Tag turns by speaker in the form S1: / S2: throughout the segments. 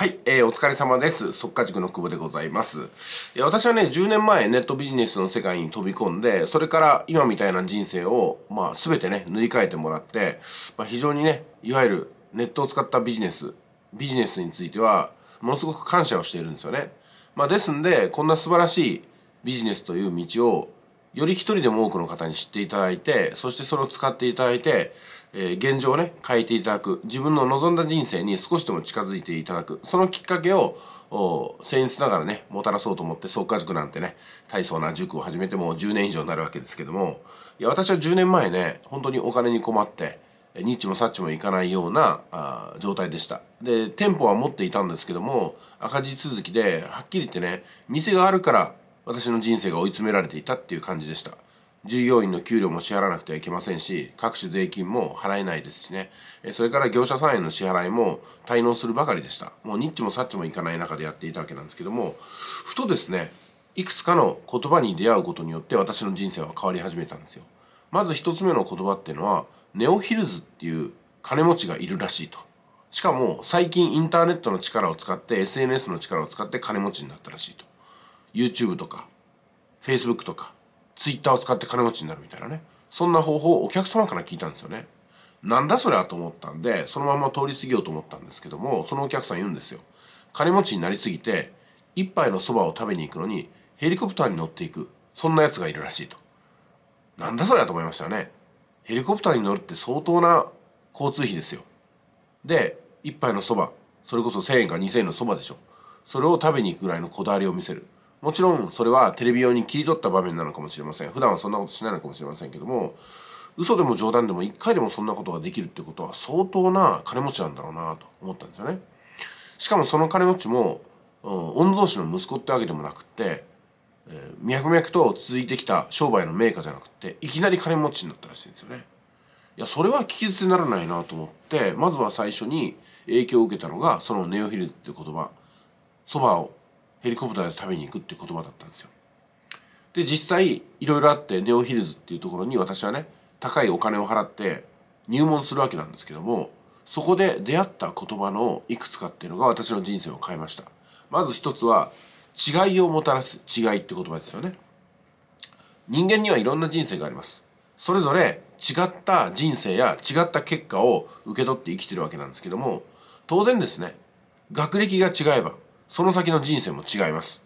S1: はい、えー、お疲れ様です。速化塾の久保でございます。いや私はね、10年前ネットビジネスの世界に飛び込んで、それから今みたいな人生を、まあ、全てね、塗り替えてもらって、まあ、非常にね、いわゆるネットを使ったビジネス、ビジネスについては、ものすごく感謝をしているんですよね。まあ、ですんで、こんな素晴らしいビジネスという道をより一人でも多くの方に知っていただいて、そしてそれを使っていただいて、えー、現状をね、変えていただく、自分の望んだ人生に少しでも近づいていただく、そのきっかけを、お僭越ながらね、もたらそうと思って、創価塾なんてね、大層な塾を始めてもう10年以上になるわけですけども、いや、私は10年前ね、本当にお金に困って、ニッチもサッチもいかないようなあ状態でした。で、店舗は持っていたんですけども、赤字続きで、はっきり言ってね、店があるから私の人生が追い詰められていたっていう感じでした従業員の給料も支払わなくてはいけませんし各種税金も払えないですしねそれから業者さんへの支払いも滞納するばかりでしたもうニッチもサッチもいかない中でやっていたわけなんですけどもふとですねいくつかの言葉に出会うことによって私の人生は変わり始めたんですよまず一つ目の言葉っていうのはネオヒルズっていう金持ちがいるらしいとしかも最近インターネットの力を使って SNS の力を使って金持ちになったらしいと YouTube とか Facebook とか Twitter を使って金持ちになるみたいなねそんな方法をお客様から聞いたんですよねなんだそれはと思ったんでそのまま通り過ぎようと思ったんですけどもそのお客さん言うんですよ金持ちになりすぎて一杯のそばを食べに行くのにヘリコプターに乗っていくそんなやつがいるらしいとなんだそれはと思いましたよねヘリコプターに乗るって相当な交通費ですよで一杯のそばそれこそ1,000円か2,000円のそばでしょそれを食べに行くぐらいのこだわりを見せるもちろんそれはテレビ用に切り取った場面なのかもしれません普段はそんなことしないのかもしれませんけども嘘でも冗談でも一回でもそんなことができるってことは相当な金持ちなんだろうなと思ったんですよねしかもその金持ちも、御曹司の息子ってわけでもなくって、えー、脈々と続いてきた商売の名家じゃなくていきなり金持ちになったらしいんですよねいやそれは聞き捨てならないなと思ってまずは最初に影響を受けたのがそのネオフィルって言葉そばをヘリコプターで食べに行くって言葉だったんですよで実際いろいろあってネオヒルズっていうところに私はね高いお金を払って入門するわけなんですけどもそこで出会った言葉のいくつかっていうのが私の人生を変えましたまず一つは違いをもたらす違いって言葉ですよね人間にはいろんな人生がありますそれぞれ違った人生や違った結果を受け取って生きてるわけなんですけども当然ですね学歴が違えばその先の人生も違います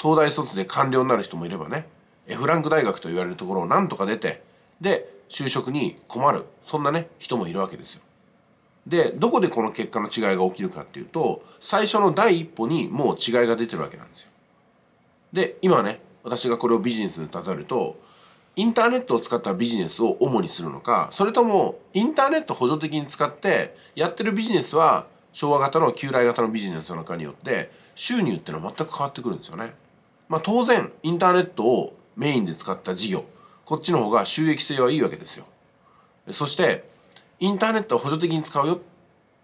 S1: 東大卒で官僚になる人もいればねフランク大学と言われるところをなんとか出てで就職に困るそんなね人もいるわけですよでどこでこの結果の違いが起きるかっていうと最初の第一歩にもう違いが出てるわけなんですよで今ね私がこれをビジネスに例えるとインターネットを使ったビジネスを主にするのかそれともインターネット補助的に使ってやってるビジネスは昭和型の旧来型のビジネスの中によって収入っていうのは全く変わってくるんですよね。まあ、当然インターネットをメインで使った事業こっちの方が収益性はいいわけですよ。そしてインターネットを補助的に使うよ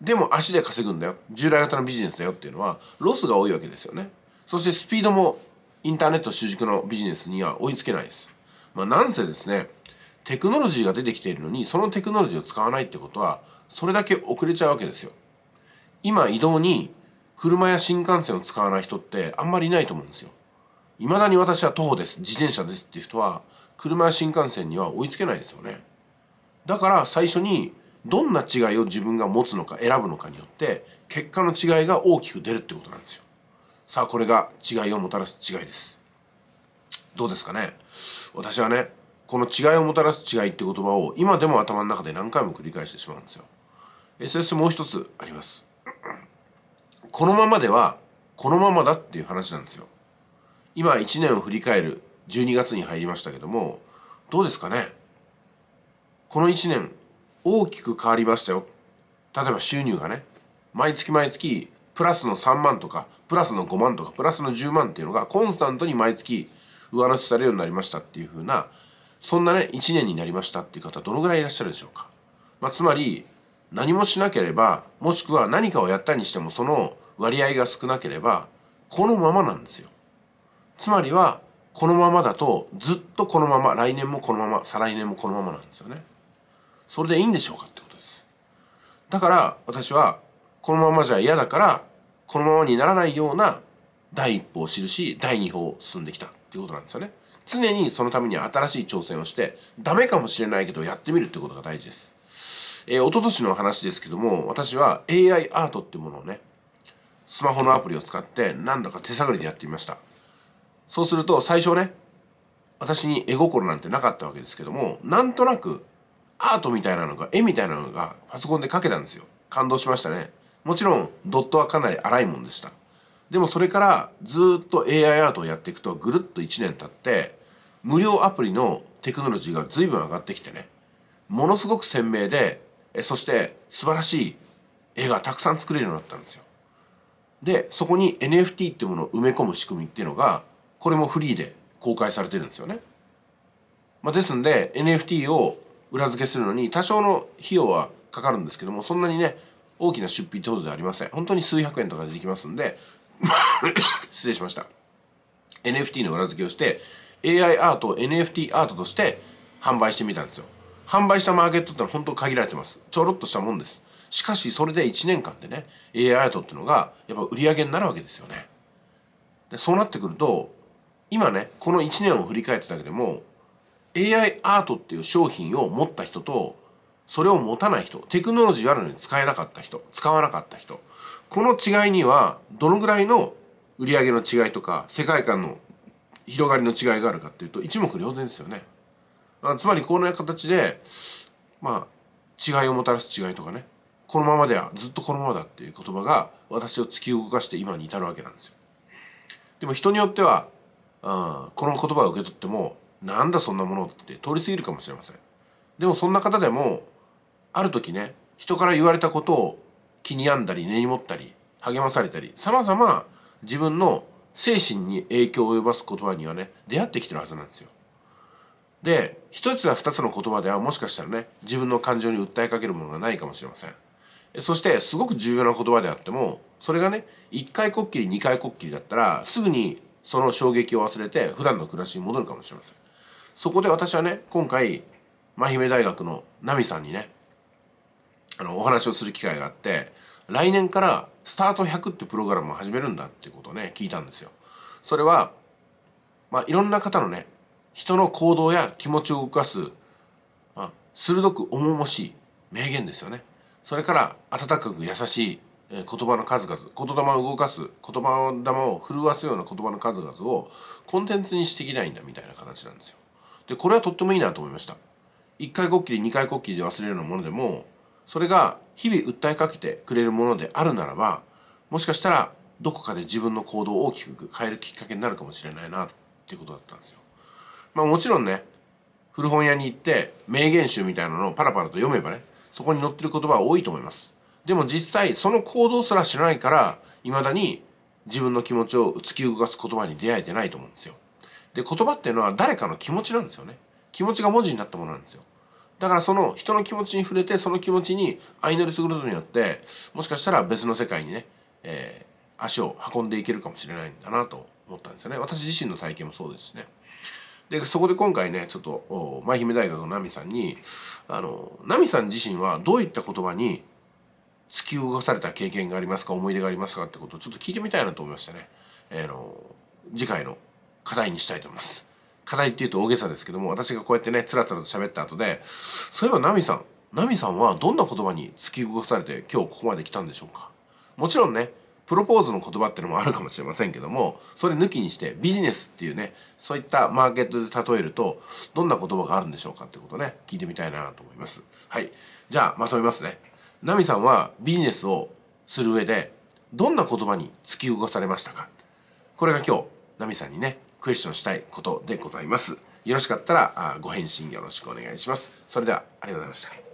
S1: でも足で稼ぐんだよ従来型のビジネスだよっていうのはロスが多いわけですよね。そしてスピードもインターネット主軸のビジネスには追いつけないです。まあ、なんせですねテクノロジーが出てきているのにそのテクノロジーを使わないってことはそれだけ遅れちゃうわけですよ。今移動に車や新幹線を使わない人ってあんまりいないと思うんですよ。いまだに私は徒歩です、自転車ですっていう人は、車や新幹線には追いつけないですよね。だから最初にどんな違いを自分が持つのか選ぶのかによって結果の違いが大きく出るってことなんですよ。さあこれが違いをもたらす違いです。どうですかね私はね、この違いをもたらす違いって言葉を今でも頭の中で何回も繰り返してしまうんですよ。SS もう一つあります。このままではこのままだっていう話なんですよ今1年を振り返る12月に入りましたけどもどうですかねこの1年大きく変わりましたよ例えば収入がね毎月毎月プラスの3万とかプラスの5万とかプラスの10万っていうのがコンスタントに毎月上乗せされるようになりましたっていうふうなそんなね1年になりましたっていう方どのぐらいいらっしゃるでしょうか、まあ、つまり何もしなければもしくは何かをやったにしてもその割合が少なければこのままなんですよ。つまりはこのままだとずっとこのまま来年もこのまま再来年もこのままなんですよね。それでいいんでしょうかってことです。だから私はこのままじゃ嫌だからこのままにならないような第一歩を知るし第二歩を進んできたっていうことなんですよね。常にそのためには新しい挑戦をしてダメかもしれないけどやってみるってことが大事です。えー、一昨年の話ですけども私は AI アートってものをねスマホのアプリを使って何だか手探りでやってみましたそうすると最初ね私に絵心なんてなかったわけですけどもなんとなくアートみたいなのが絵みたいなのがパソコンで描けたんですよ感動しましたねもちろんドットはかなり荒いもんでしたでもそれからずっと AI アートをやっていくとぐるっと1年経って無料アプリのテクノロジーが随分上がってきてねものすごく鮮明でそして素晴らしい絵がたくさん作れるようになったんですよ。でそこに NFT っていうものを埋め込む仕組みっていうのがこれもフリーで公開されてるんですよね。まあ、ですんで NFT を裏付けするのに多少の費用はかかるんですけどもそんなにね大きな出費ってことではありません本当に数百円とかでできますんで 失礼しました NFT の裏付けをして AI アートを NFT アートとして販売してみたんですよ販売したマーケットってのは本当限られてますちょろっとしたもんですしかしそれで1年間でね AI アートっていうのがやっぱ売り上げになるわけですよねでそうなってくると今ねこの1年を振り返っただけでも AI アートっていう商品を持った人とそれを持たない人テクノロジーあるのに使えなかった人使わなかった人この違いにはどのぐらいの売り上げの違いとか世界観の広がりの違いがあるかっていうと一目瞭然ですよね。つまりこの形でまあ違いをもたらす違いとかねこのままではずっとこのままだっていう言葉が私を突き動かして今に至るわけなんですよ。でも人によっては、あこの言葉を受け取ってもなんだそんなものって通り過ぎるかもしれません。でもそんな方でもある時ね人から言われたことを気に病んだり根に持ったり励まされたりさまざま自分の精神に影響を及ぼす言葉にはね出会ってきてるはずなんですよ。で一つや二つの言葉ではもしかしたらね自分の感情に訴えかけるものがないかもしれませんそしてすごく重要な言葉であってもそれがね一回こっきり二回こっきりだったらすぐにその衝撃を忘れて普段の暮らしに戻るかもしれませんそこで私はね今回真姫大学のナミさんにねあのお話をする機会があって来年からスタート100ってプログラムを始めるんだっていうことをね聞いたんですよそれはまあいろんな方のね人の行動や気持ちを動かす、まあ、鋭く重々しい名言ですよねそれから温かく優しい言葉の数々言霊を動かす言霊玉を震わすような言葉の数々をコンテンツにしていきないんだみたいな形なんですよでこれはとってもいいなと思いました1回こっきり2回こっきりで忘れるようなものでもそれが日々訴えかけてくれるものであるならばもしかしたらどこかで自分の行動を大きく変えるきっかけになるかもしれないなっていうことだったんですよまあ、もちろんね古本屋に行って名言集みたいなのをパラパラと読めばねそこに載ってる言葉は多いと思いますでも実際その行動すら知らないから未だに自分の気持ちを突き動かす言葉に出会えてないと思うんですよで言葉っていうのは誰かの気持ちなんですよね気持ちが文字になったものなんですよだからその人の気持ちに触れてその気持ちに相乗りすることによってもしかしたら別の世界にね、えー、足を運んでいけるかもしれないんだなと思ったんですよね私自身の体験もそうですしねでそこで今回ねちょっと舞姫大学の奈美さんにあの奈美さん自身はどういった言葉に突き動かされた経験がありますか思い出がありますかってことをちょっと聞いてみたいなと思いましたね。えー、の次回の課題にしたいと思います。課題っていうと大げさですけども私がこうやってねつらつらと喋った後でそういえば奈美さん奈美さんはどんな言葉に突き動かされて今日ここまで来たんでしょうかもちろんねプロポーズの言葉っていうのもあるかもしれませんけどもそれ抜きにしてビジネスっていうねそういったマーケットで例えるとどんな言葉があるんでしょうかってことね聞いてみたいなと思いますはいじゃあまとめますねナミさんはビジネスをする上でどんな言葉に突き動かされましたかこれが今日ナミさんにねクエスチョンしたいことでございますよろしかったらご返信よろしくお願いしますそれではありがとうございました